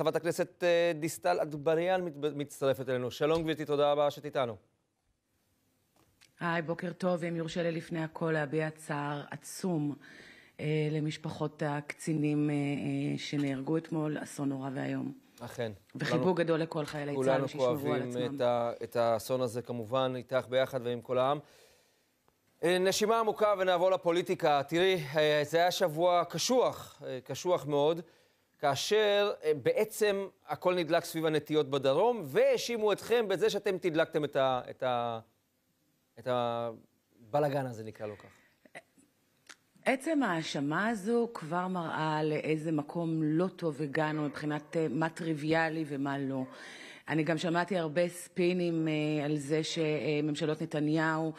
חברת הכנסת אה, דיסטל אטבריאן מצטרפת אלינו. שלום גברתי, תודה רבה שאת איתנו. היי, בוקר טוב. אם יורשה לי לפני הכל להביע צער עצום אה, למשפחות הקצינים אה, אה, שנהרגו אתמול, אסון נורא ואיום. אכן. וחיבוק כולנו, גדול לכל חיילי צה"ל שישמרו על עצמם. כולנו כואבים את, את האסון הזה כמובן, איתך ביחד ועם כל העם. אה, נשימה עמוקה ונעבור לפוליטיקה. תראי, אה, זה היה שבוע קשוח, קשוח מאוד. כאשר אה, בעצם הכל נדלק סביב הנטיות בדרום, והאשימו אתכם בזה שאתם תדלקתם את, ה, את, ה, את הבלגן הזה, נקרא לו כך. עצם ההאשמה הזו כבר מראה לאיזה מקום לא טוב הגענו מבחינת אה, מה טריוויאלי ומה לא. אני גם שמעתי הרבה ספינים אה, על זה שממשלות נתניהו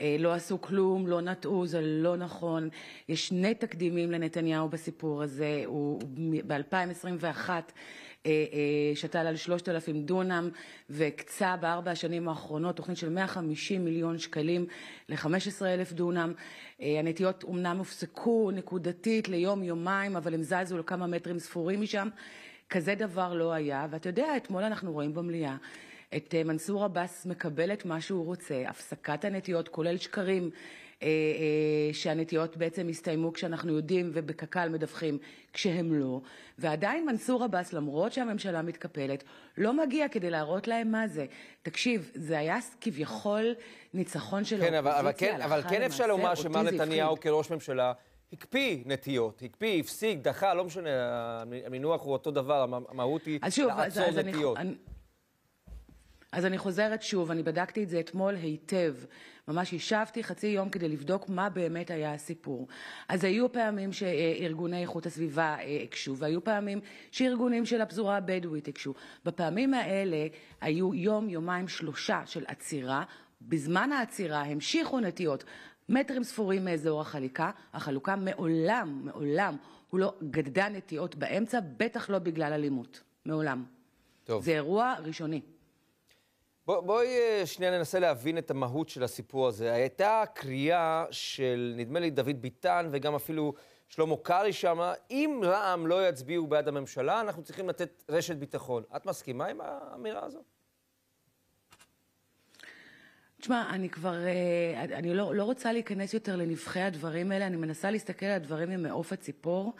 אה, לא עשו כלום, לא נטעו, זה לא נכון. יש שני תקדימים לנתניהו בסיפור הזה. הוא ב-2021 אה, אה, שתל על 3,000 דונם והקצה בארבע השנים האחרונות תוכנית של 150 מיליון שקלים ל-15,000 דונם. הנטיות אומנם הופסקו נקודתית ליום-יומיים, אבל הם זזו לכמה מטרים ספורים משם. כזה דבר לא היה, ואתה יודע, אתמול אנחנו רואים במליאה את אה, מנסור עבאס מקבל את מה שהוא רוצה, הפסקת הנטיות, כולל שקרים אה, אה, שהנטיעות בעצם הסתיימו כשאנחנו יודעים ובקק"ל מדווחים כשהם לא, ועדיין מנסור עבאס, למרות שהממשלה מתקפלת, לא מגיע כדי להראות להם מה זה. תקשיב, זה היה כביכול ניצחון של כן, האופוזיציה, אבל, כן, אבל כן אפשר לומר שמר נתניהו כראש ממשלה... הקפיא נטיות, הקפיא, הפסיק, דחה, לא משנה, המינוח הוא אותו דבר, המהות היא לעצור נטיות. אני, אז אני חוזרת שוב, אני בדקתי את זה אתמול היטב. ממש ישבתי חצי יום כדי לבדוק מה באמת היה הסיפור. אז היו פעמים שארגוני איכות הסביבה אה, הקשו, והיו פעמים שארגונים של הפזורה הבדואית הקשו. בפעמים האלה היו יום, יומיים, שלושה של עצירה. בזמן העצירה המשיכו נטיות מטרים ספורים מאזור החליקה, החלוקה מעולם, מעולם, הוא לא גדדה נטיות באמצע, בטח לא בגלל אלימות. מעולם. טוב. זה אירוע ראשוני. בוא, בואי אה, שנייה ננסה להבין את המהות של הסיפור הזה. הייתה קריאה של, נדמה לי, דוד ביטן, וגם אפילו שלמה קרעי שמה, אם רע"מ לא יצביעו בעד הממשלה, אנחנו צריכים לתת רשת ביטחון. את מסכימה עם האמירה הזו? תשמע, אני כבר, אה, אני לא, לא רוצה להיכנס יותר לנבחי הדברים האלה, אני מנסה להסתכל על הדברים ממעוף הציפור.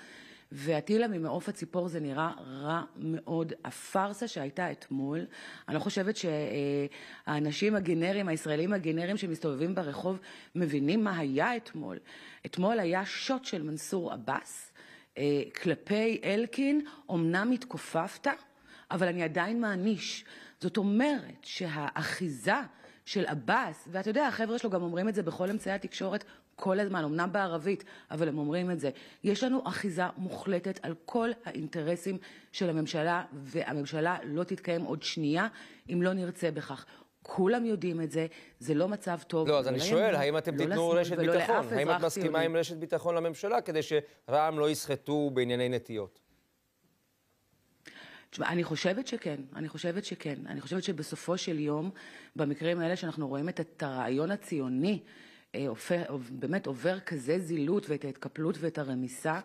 ואטילה ממעוף הציפור זה נראה רע מאוד. הפארסה שהייתה אתמול, אני לא חושבת שהאנשים הגנרים, הישראלים הגנרים שמסתובבים ברחוב, מבינים מה היה אתמול. אתמול היה שוט של מנסור עבאס אה, כלפי אלקין, אמנם התכופפת, אבל אני עדיין מעניש. זאת אומרת שהאחיזה של עבאס, ואתה יודע, החבר'ה שלו גם אומרים את זה בכל אמצעי התקשורת כל הזמן, אמנם בערבית, אבל הם אומרים את זה. יש לנו אחיזה מוחלטת על כל האינטרסים של הממשלה, והממשלה לא תתקיים עוד שנייה אם לא נרצה בכך. כולם יודעים את זה, זה לא מצב טוב. לא, אז אני שואל, האם אתם לא תיתנו רשת ביטחון? האם את מסכימה עם רשת ביטחון לממשלה כדי שרע"מ לא יסחטו בענייני נטיות? תשמע, אני חושבת שכן, אני חושבת שכן. אני חושבת שבסופו של יום, במקרים האלה שאנחנו רואים את הרעיון הציוני, אופר, אה, באמת עובר כזה זילות ואת ההתקפלות ואת הרמיסה.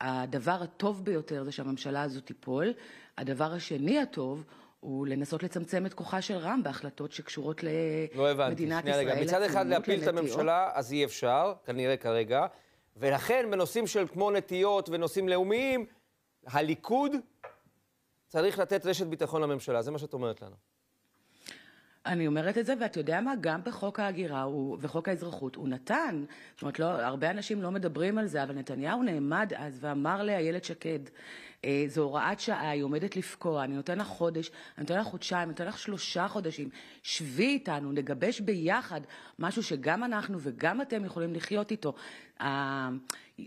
הדבר הטוב ביותר זה שהממשלה הזו תיפול. הדבר השני הטוב הוא לנסות לצמצם את כוחה של רע"מ בהחלטות שקשורות למדינת ישראל. לא הבנתי, שנייה רגע. מצד אחד להפיל את הממשלה, אז אי אפשר, כנראה כרגע, ולכן בנושאים של כמו נטיות ונושאים לאומיים, הליכוד צריך לתת רשת ביטחון לממשלה, זה מה שאת אומרת לנו. אני אומרת את זה, ואתה יודע מה? גם בחוק ההגירה הוא, וחוק האזרחות הוא נתן. זאת אומרת, לא, הרבה אנשים לא מדברים על זה, אבל נתניהו נעמד אז ואמר לאיילת שקד, אה, זו הוראת שעה, היא עומדת לפקוע, אני נותן לך חודש, אני נותן לך חודשיים, אני נותן לך שלושה חודשים. שבי איתנו, נגבש ביחד משהו שגם אנחנו וגם אתם יכולים לחיות איתו. אה,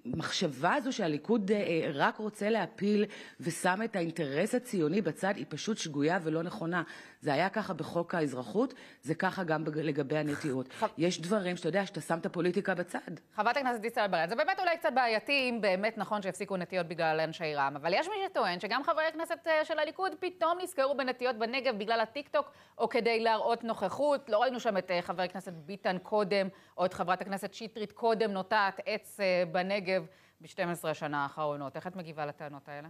המחשבה הזו שהליכוד אה, רק רוצה להפיל ושם את האינטרס הציוני בצד היא פשוט שגויה ולא נכונה. זה היה ככה בחוק האזרחות, זה ככה גם לגבי הנטיעות. ח... יש דברים שאתה יודע, שאתה שם את הפוליטיקה בצד. חברת הכנסת דיסטל אלברן, זה באמת אולי קצת בעייתי, אם באמת נכון שהפסיקו נטיעות בגלל אנשי רע"מ, אבל יש מי שטוען שגם חברי הכנסת אה, של הליכוד פתאום נזכרו בנטיעות בנגב בגלל הטיקטוק, או כדי להראות נוכחות. לא ראינו שם את אה, חבר הכנסת ביטן קודם, או את חברת הכנסת שטרית קודם נוטעת עץ בנגב. הנגב ב-12 השנה האחרונות. איך את מגיבה לטענות האלה?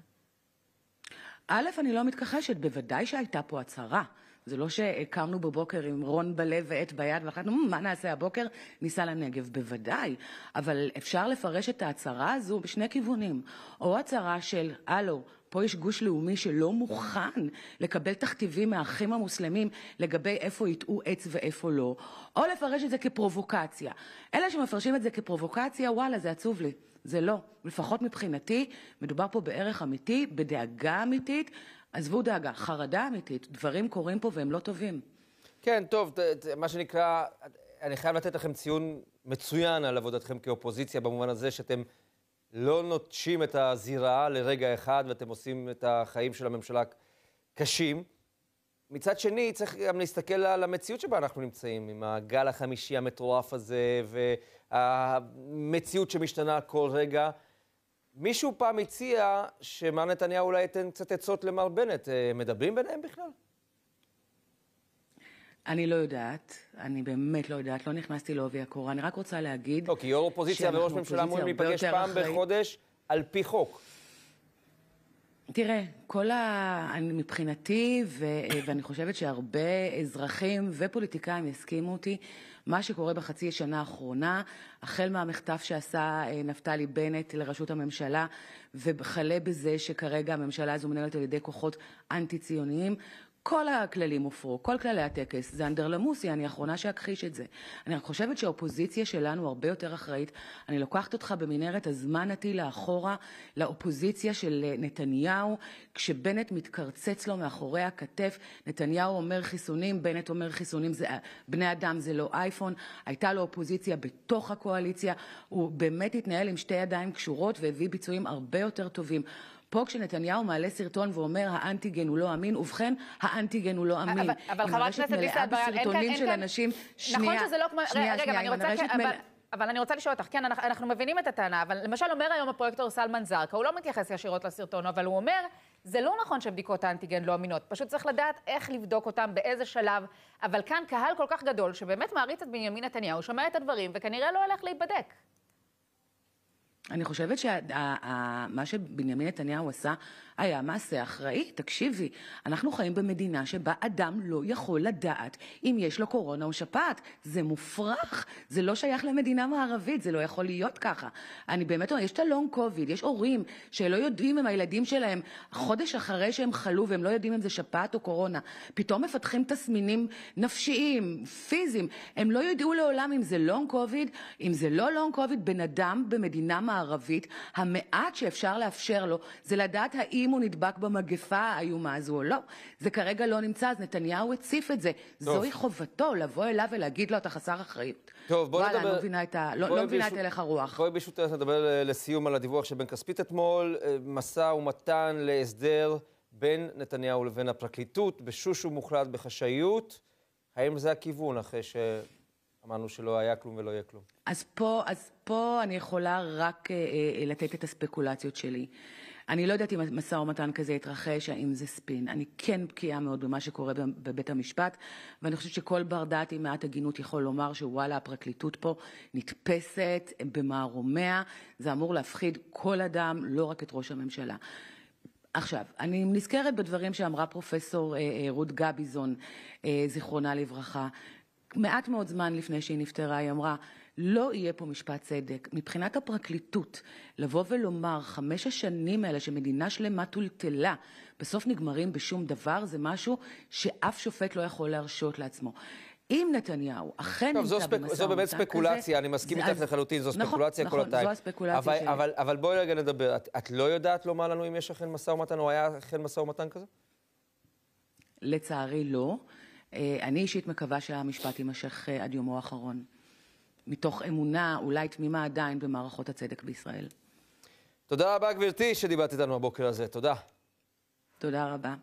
א', אני לא מתכחשת, בוודאי שהייתה פה הצהרה. זה לא שקמנו בבוקר עם רון בלב ועט ביד והחלטנו, מה נעשה הבוקר? ניסע לנגב. בוודאי, אבל אפשר לפרש את ההצהרה הזו בשני כיוונים. או הצהרה של, הלו, פה יש גוש לאומי שלא מוכן לקבל תכתיבים מהאחים המוסלמים לגבי איפה יטעו עץ ואיפה לא, או לפרש את זה כפרובוקציה. אלה שמפרשים את זה כפרובוקציה, וואלה, זה עצוב לי. זה לא. לפחות מבחינתי, מדובר פה בערך אמיתי, בדאגה אמיתית, עזבו דאגה, חרדה אמיתית, דברים קורים פה והם לא טובים. כן, טוב, מה שנקרא, אני חייב לתת לכם ציון מצוין על עבודתכם כאופוזיציה, במובן הזה שאתם לא נוטשים את הזירה לרגע אחד, ואתם עושים את החיים של הממשלה קשים. מצד שני, צריך גם להסתכל על המציאות שבה אנחנו נמצאים, עם הגל החמישי המטורף הזה, והמציאות שמשתנה כל רגע. מישהו פעם הציע שמר נתניהו אולי ייתן קצת עצות למר בנט. אה, מדברים ביניהם בכלל? אני לא יודעת, אני באמת לא יודעת, לא נכנסתי לעובי הקורה. אני רק רוצה להגיד... לא, כי אוקיי, יו"ר אופוזיציה וראש ממשלה אמורים להיפגש פעם אחרי... בחודש על פי חוק. תראה, כל ה... אני מבחינתי, ו... ואני חושבת שהרבה אזרחים ופוליטיקאים יסכימו אותי, מה שקורה בחצי השנה האחרונה, החל מהמחטף שעשה אה, נפתלי בנט לראשות הממשלה, וכלה בזה שכרגע הממשלה הזו מנהלת על ידי כוחות אנטי-ציוניים, כל הכללים הופרו, כל כללי הטקס, זה אנדרלמוסי, אני האחרונה שאכחיש את זה. אני רק חושבת שהאופוזיציה שלנו הרבה יותר אחראית. אני לוקחת אותך במנהרת הזמן, עטילה, אחורה, לאופוזיציה של אה, נתניהו, כשבנט מתקרצץ לו מאחורי הכתף, נתניהו אומר חיסונים, בנט אומר חיסונים, זה, אה, בני אדם זה לא אייפון, הייתה לו אופוזיציה בתוך הקואליציה, הוא באמת התנהל עם שתי ידיים קשורות והביא ביצועים הרבה יותר טובים. פה כשנתניהו מעלה סרטון ואומר האנטיגן הוא לא אמין, ובכן, האנטיגן הוא לא אמין. אבל, אבל חברת הכנסת דיסה אטבריאן, אין כאן, אין כאן... אנשים, נכון שנייה, נכון שזה לא כמו... שנייה, רגע, שנייה, אני רוצה... הרשת... אבל... אבל אני רוצה לשאול אותך, כן, אנחנו, אנחנו מבינים את הטענה, אבל למשל אומר היום הפרויקטור סלמן זרקא, הוא לא מתייחס ישירות לסרטון, אבל הוא אומר, זה לא נכון שבדיקות האנטיגן לא אמינות, פשוט צריך לדעת איך לבדוק אותן, באיזה שלב, אבל כאן קהל כל כך גדול, שבאמת מעריץ את בנימין נתניהו, שומע את הדברים, וכנראה לא הולך להיבדק. אני חושבת שמה שבנימין נתניהו עשה, היה מעשה אחראי. תקשיבי, אנחנו חיים במדינה שבה אדם לא יכול לדעת אם יש לו קורונה או שפעת. זה מופרך, זה לא שייך למדינה מערבית, זה לא יכול להיות ככה. אני באמת אומרת, יש את הלונג קוביד, יש הורים שלא יודעים אם הילדים שלהם, חודש אחרי שהם חלו והם לא יודעים אם זה שפעת או קורונה, פתאום מפתחים תסמינים נפשיים, פיזיים, הם לא ידעו לעולם אם זה לונג קוביד, אם זה לא לונג קוביד, בן אדם במדינה מערבית, המעט שאפשר לאפשר לו זה לדעת האם אם הוא נדבק במגפה האיומה הזו או לא. זה כרגע לא נמצא, אז נתניהו הציף את זה. טוב. זוהי חובתו לבוא אליו ולהגיד לו, אתה חסר אחריות. טוב, בוא וואלה, נדבר... וואלה, אני לא מבינה את, הלך לא, לא מבינה הרוח. בואי ברשות נדבר אה, לסיום על הדיווח של בן כספית אתמול, אה, משא ומתן להסדר בין נתניהו לבין הפרקליטות, בשושו מוחלט, בחשאיות. האם זה הכיוון אחרי ש... אמרנו שלא היה כלום ולא יהיה כלום. אז פה, אז פה אני יכולה רק אה, אה, לתת את הספקולציות שלי. אני לא יודעת אם משא-ומתן כזה יתרחש, האם זה ספין. אני כן בקיאה מאוד במה שקורה בבית המשפט, ואני חושבת שכל בר דעת עם מעט הגינות יכול לומר שוואלה, הפרקליטות פה נתפסת במערומיה, זה אמור להפחיד כל אדם, לא רק את ראש הממשלה. עכשיו, אני נזכרת בדברים שאמרה פרופסור אה, אה, רות גביזון, אה, זיכרונה לברכה. מעט מאוד זמן לפני שהיא נפטרה, היא אמרה, לא יהיה פה משפט צדק. מבחינת הפרקליטות, לבוא ולומר חמש השנים האלה שמדינה שלמה טולטלה, בסוף נגמרים בשום דבר, זה משהו שאף שופט לא יכול להרשות לעצמו. אם נתניהו אכן נמצא במשא ומתן כזה... זו באמת ספקולציה, כזה, אני מסכים איתך לחלוטין, זו נכון, ספקולציה נכון, כל התיים. נכון, זו הספקולציה אבל, שלי. אבל, אבל בואי רגע נדבר, את, את לא יודעת לומר לנו אם יש אכן משא ומתן, או היה אכן משא ומתן כזה? לצערי לא. אה, אני אישית מקווה שהמשפט יימשך אה, עד יומו האחרון. מתוך אמונה, אולי תמימה עדיין, במערכות הצדק בישראל. תודה רבה, גברתי, שדיברת איתנו הבוקר הזה. תודה. תודה רבה.